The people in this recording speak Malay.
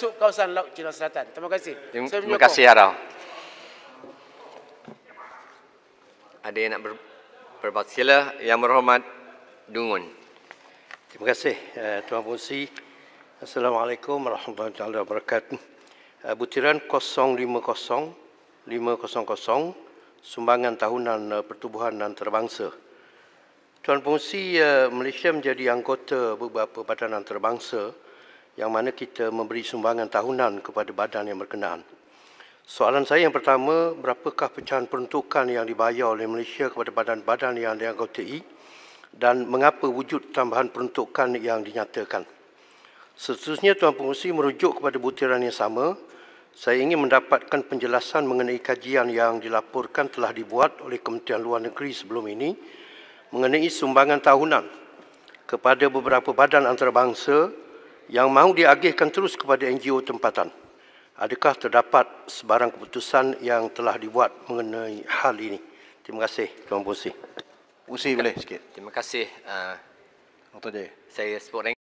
masuk kawasan Laut Cina Selatan. Terima kasih. Terima, Saya terima kasih Harau. Ada yang nak ber, berbuat sila yang berhormat Dungun. Terima kasih eh, Tuan Fungsi. Assalamualaikum warahmatullahi wabarakatuh. Eh, butiran 050500 sumbangan tahunan eh, pertubuhan antarabangsa. Tuan Fungsi, Malaysia menjadi anggota beberapa badan antarabangsa yang mana kita memberi sumbangan tahunan kepada badan yang berkenaan. Soalan saya yang pertama, berapakah pecahan peruntukan yang dibayar oleh Malaysia kepada badan-badan yang dianggotai dan mengapa wujud tambahan peruntukan yang dinyatakan? Seterusnya, Tuan Pengurusi merujuk kepada butiran yang sama, saya ingin mendapatkan penjelasan mengenai kajian yang dilaporkan telah dibuat oleh Kementerian Luar Negeri sebelum ini mengenai sumbangan tahunan kepada beberapa badan antarabangsa yang mahu diagihkan terus kepada NGO tempatan. Adakah terdapat sebarang keputusan yang telah dibuat mengenai hal ini? Terima kasih Tuan Pusi. Pusi boleh sikit. Terima kasih. Uh, Dr. Saya sebut